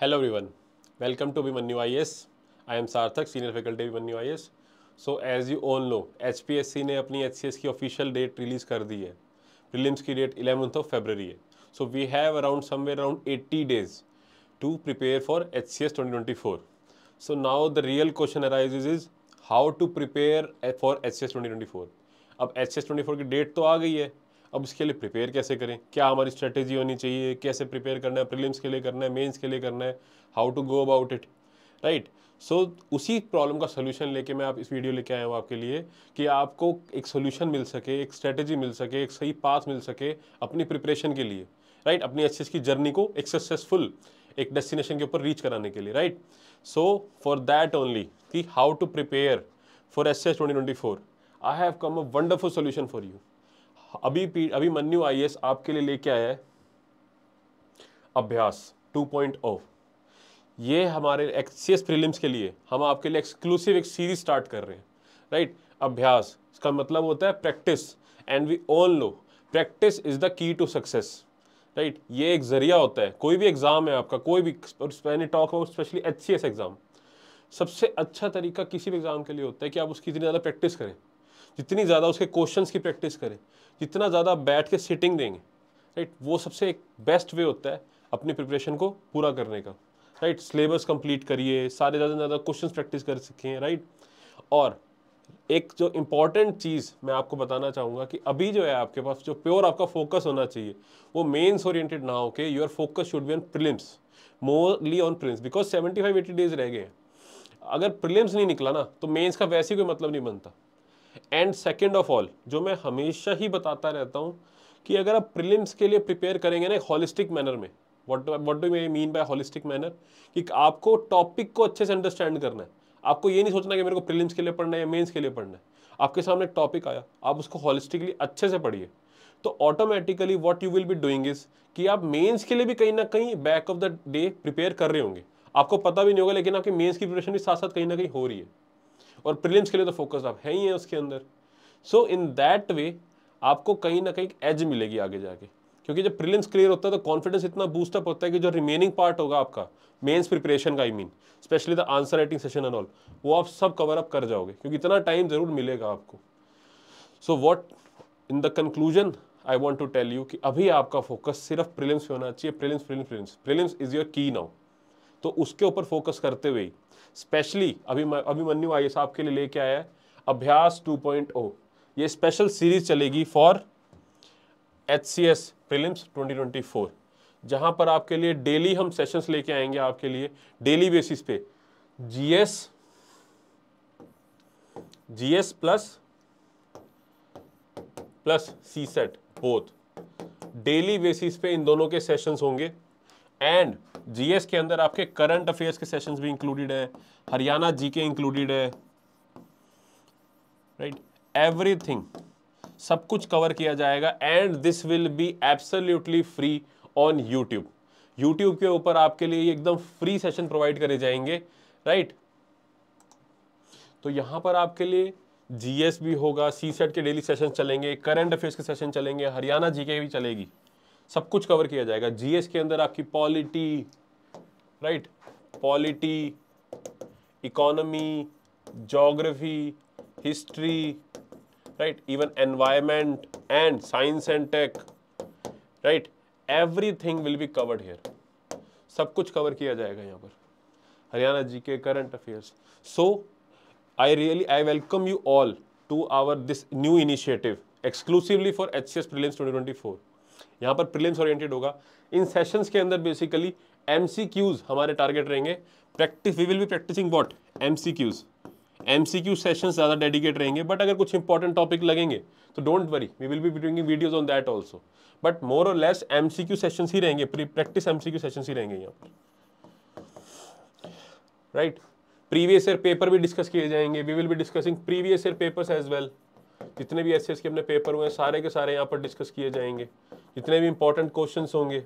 Hello everyone welcome to Abhimanyu I S I am Sarthak senior faculty यू I S so as you all know H P S C ने अपनी H C S की official date release कर दी है prelims की date eleventh of February है so we have around somewhere around eighty days to prepare for H C S twenty twenty four so now the real question arise is how to prepare for H C S twenty twenty four अब H C S twenty four की date तो आ गई है अब उसके लिए prepare कैसे करें क्या हमारी स्ट्रेटेजी होनी चाहिए कैसे प्रिपेयर करना है प्रिलिम्स के लिए करना है मेंस के लिए करना है how to go about it right so उसी प्रॉब्लम का सोल्यूशन लेके मैं आप इस वीडियो लेके आया हूँ आपके लिए कि आपको एक सोल्यूशन मिल सके एक स्ट्रेटेजी मिल सके एक सही पाथ मिल सके अपनी प्रिपरेशन के लिए राइट right? अपनी अच्छी की जर्नी को एक सक्सेसफुल एक डेस्टिनेशन के ऊपर रीच कराने के लिए right so for that only कि how to prepare for S S twenty twenty four I have come a wonderful solution for you अभी पी अभी मन्यू आई आपके लिए लेके आया है अभ्यास 2.0 ये हमारे एक्सीएस प्रीलिम्स के लिए हम आपके लिए एक्सक्लूसिव एक सीरीज स्टार्ट कर रहे हैं राइट अभ्यास इसका मतलब होता है practice and we all know practice is the key to success right ये एक जरिया होता है कोई भी एग्ज़ाम है आपका कोई भी और talk about specially H exam सबसे अच्छा तरीका किसी भी एग्ज़ाम के लिए होता है कि आप उसकी इतनी ज़्यादा प्रैक्टिस करें जितनी ज़्यादा उसके क्वेश्चंस की प्रैक्टिस करें जितना ज़्यादा बैठ के सिटिंग देंगे राइट वो सबसे एक बेस्ट वे होता है अपनी प्रिपरेशन को पूरा करने का राइट सिलेबस कंप्लीट करिए सारे ज़्यादा से ज़्यादा क्वेश्चन प्रैक्टिस कर सीखें राइट और एक जो इम्पॉर्टेंट चीज़ मैं आपको बताना चाहूँगा कि अभी जो है आपके पास जो प्योर आपका फोकस होना चाहिए वो मेंस ओरिएंटेड ना हो के your focus should be on prelims morally on prelims because seventy five eighty days रह गए अगर प्रिलिम्स नहीं निकला ना तो मेंस का वैसे कोई मतलब नहीं बनता एंड सेकेंड ऑफ ऑल जो मैं हमेशा ही बताता रहता हूँ कि अगर आप प्रिलिम्स के लिए प्रिपेयर करेंगे ना एक हॉलिस्टिक मैनर में what what do may mean by holistic manner कि आपको टॉपिक को अच्छे से अंडरस्टैंड करना है आपको ये नहीं सोचना कि मेरे को प्रिलिम्स के लिए पढ़ना है या मेन्स के लिए पढ़ना है आपके सामने टॉपिक आया आप उसको हॉलिस्टिकली अच्छे से पढ़िए तो automatically what you will be doing is कि आप मेन्स के लिए भी कहीं ना कहीं back of the day prepare कर रहे होंगे आपको पता भी नहीं होगा लेकिन आपकी मेन्स की प्रिपरेशन भी साथ साथ कहीं ना कहीं हो रही है और प्रीलिम्स के लिए तो फोकस आप है ही है उसके अंदर सो इन दैट वे आपको कहीं ना कहीं एज मिलेगी आगे जाके क्योंकि जब प्रीलिम्स क्लियर होता है तो कॉन्फिडेंस इतना बूस्टअप होता है कि जो रिमेनिंग पार्ट होगा आपका मेन्स प्रिपरेशन का I mean specially the answer writing session and all वो आप सब कवर अप कर जाओगे क्योंकि इतना टाइम ज़रूर मिलेगा आपको so what in the conclusion I want to tell you कि अभी आपका फोकस सिर्फ प्रिलिम्स पे होना चाहिए prelims prelims prelims is your key now तो उसके ऊपर फोकस करते हुए स्पेशली अभी अभिमन्यु आई साहब के लिए लेके आया है अभ्यास 2.0 ये स्पेशल सीरीज चलेगी for H C S prelims twenty जहां पर आपके लिए डेली हम सेशंस लेके आएंगे आपके लिए डेली बेसिस पे GS GS plus plus CSAT both daily basis पे इन दोनों के सेशंस होंगे एंड जीएस के अंदर आपके करंट अफेयर्स के सेशंस भी इंक्लूडेड है हरियाणा जीके इंक्लूडेड है राइट एवरीथिंग सब कुछ कवर किया जाएगा and this will be absolutely free on YouTube YouTube के ऊपर आपके लिए एकदम फ्री सेशन प्रोवाइड करे जाएंगे राइट right? तो यहां पर आपके लिए जीएस भी होगा सी सेट के डेली सेशन चलेंगे करंट अफेयर्स के सेशन चलेंगे हरियाणा जीके भी चलेगी सब कुछ कवर किया जाएगा जीएस के अंदर आपकी polity right polity economy geography history right even environment and science and tech right everything will be covered here सब कुछ कवर किया जाएगा यहाँ पर Haryana G K current affairs so I really I welcome you all to our this new initiative exclusively for H C S for twenty twenty four यहाँ पर prelims oriented होगा इन सेशंस के अंदर बेसिकली एम हमारे टारगेट रहेंगे practice we will be practicing what M C Qs M C Q session ज़्यादा dedicate रहेंगे बट अगर कुछ इंपॉर्टेंट टॉपिक लगेंगे तो don't worry we will be doing videos on that also but more और less M C Q session ही रहेंगे practice M C Q session ही रहेंगे यहाँ पर राइट प्रीवियस ईयर पेपर भी डिस्कस किए जाएंगे we will be discussing previous year papers as well जितने भी एस के अपने पेपर हुए हैं सारे के सारे यहाँ पर डिस्कस किए जाएंगे इतने भी इंपॉर्टेंट क्वेश्चन होंगे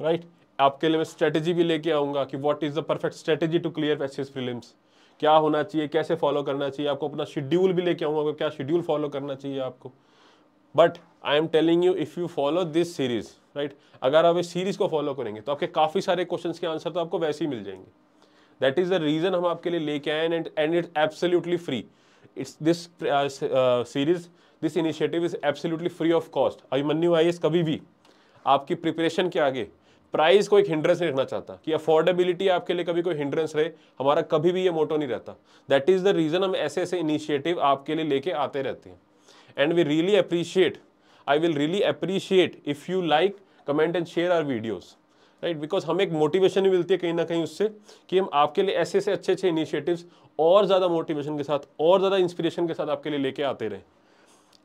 राइट right? आपके लिए मैं स्ट्रेटेजी भी लेके आऊंगा कि what is the perfect strategy to clear S prelims क्या होना चाहिए कैसे फॉलो करना चाहिए आपको अपना शेड्यूल भी लेके आऊंगा क्या शेड्यूल फॉलो करना चाहिए आपको but I am telling you if you follow this series right अगर आप इस सीरीज़ को फॉलो करेंगे तो आपके काफ़ी सारे क्वेश्चन के आंसर तो आपको वैसे ही मिल जाएंगे दैट इज़ द रीज़न हम आपके लिए लेके आए and and it's absolutely free it's this series this initiative is absolutely free of cost Abhimanyu I कभी भी आपकी प्रिपरेशन के आगे प्राइस को एक हिंड्रेंस नहीं रखना चाहता कि अफोर्डेबिलिटी आपके लिए कभी कोई हिंड्रेंस रहे हमारा कभी भी ये मोटो नहीं रहता दैट इज़ द रीज़न हम ऐसे ऐसे इनिशिएटिव आपके लिए लेके आते रहते हैं and we really appreciate I will really appreciate if you like comment and share our videos right because हमें एक मोटिवेशन भी मिलती है कहीं ना कहीं उससे कि हम आपके लिए ऐसे ऐसे अच्छे अच्छे इनिशिएटिव्स और ज़्यादा मोटिवेशन के साथ और ज़्यादा इंस्पिरेशन के साथ आपके लिए लेके आते रहें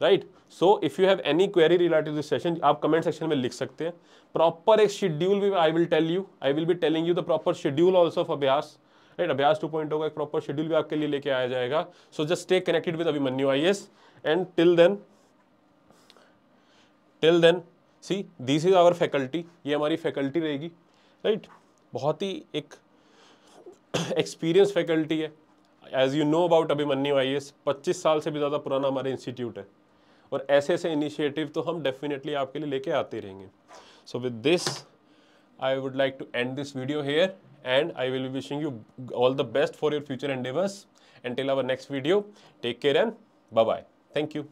right so if you have any query related this session आप कमेंट सेक्शन में लिख सकते हैं प्रॉपर एक शेड्यूल भी I will tell you I will be telling you the proper schedule also of Abhyas right Abhyas two point होगा एक proper schedule भी आपके लिए लेके आया जाएगा so just stay connected with Abhimanyu I S and till then till then see this is our faculty ये हमारी फैकल्टी रहेगी राइट बहुत ही एक एक्सपीरियंस फैकल्टी है as you know about Abhimanyu I S पच्चीस साल से भी ज़्यादा पुराना हमारे इंस्टीट्यूट है और ऐसे ऐसे इनिशिएटिव तो हम डेफिनेटली आपके लिए लेके आते रहेंगे so with this I would like to end this video here and I will be wishing you all the best for your future endeavours and till our next video take care and bye bye thank you